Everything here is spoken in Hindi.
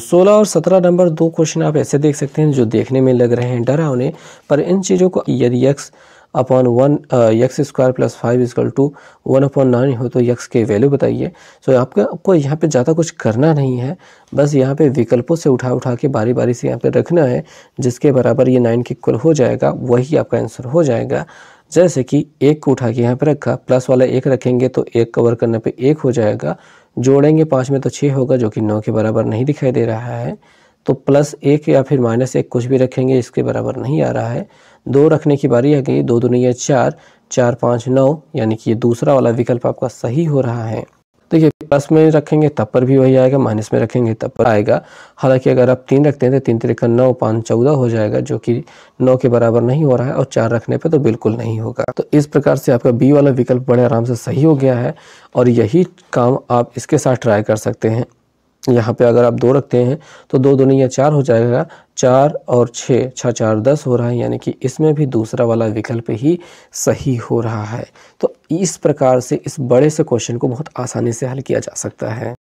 सोलह और सत्रह नंबर दो क्वेश्चन आप ऐसे देख सकते हैं जो देखने में लग रहे हैं डरावने पर इन चीज़ों को यदि x upon one x square plus five is equal to one upon nine हो तो यक्स के वैल्यू बताइए सो आपका आपको यहाँ पे ज़्यादा कुछ करना नहीं है बस यहाँ पे विकल्पों से उठा उठा के बारी बारी से यहाँ पे रखना है जिसके बराबर ये नाइन के इक्वल हो जाएगा वही आपका आंसर हो जाएगा जैसे कि एक को उठा के यहाँ पर रखा प्लस वाला एक रखेंगे तो एक कवर करने पे एक हो जाएगा जोड़ेंगे पाँच में तो छः होगा जो कि नौ के बराबर नहीं दिखाई दे रहा है तो प्लस एक या फिर माइनस एक कुछ भी रखेंगे इसके बराबर नहीं आ रहा है दो रखने की बारी आ गई दो दुनिया चार चार पाँच नौ यानी कि ये दूसरा वाला विकल्प आपका सही हो रहा है देखिए प्लस में रखेंगे तब पर भी वही आएगा माइनस में रखेंगे तब पर आएगा हालांकि अगर आप तीन रखते हैं तो तीन तरीका नौ पाँच चौदह हो जाएगा जो कि नौ के बराबर नहीं हो रहा है और चार रखने पर तो बिल्कुल नहीं होगा तो इस प्रकार से आपका बी वाला विकल्प बड़े आराम से सही हो गया है और यही काम आप इसके साथ ट्राई कर सकते हैं यहाँ पे अगर आप दो रखते हैं तो दो दो या चार हो जाएगा चार और छः छः चार दस हो रहा है यानी कि इसमें भी दूसरा वाला विकल्प ही सही हो रहा है तो इस प्रकार से इस बड़े से क्वेश्चन को बहुत आसानी से हल किया जा सकता है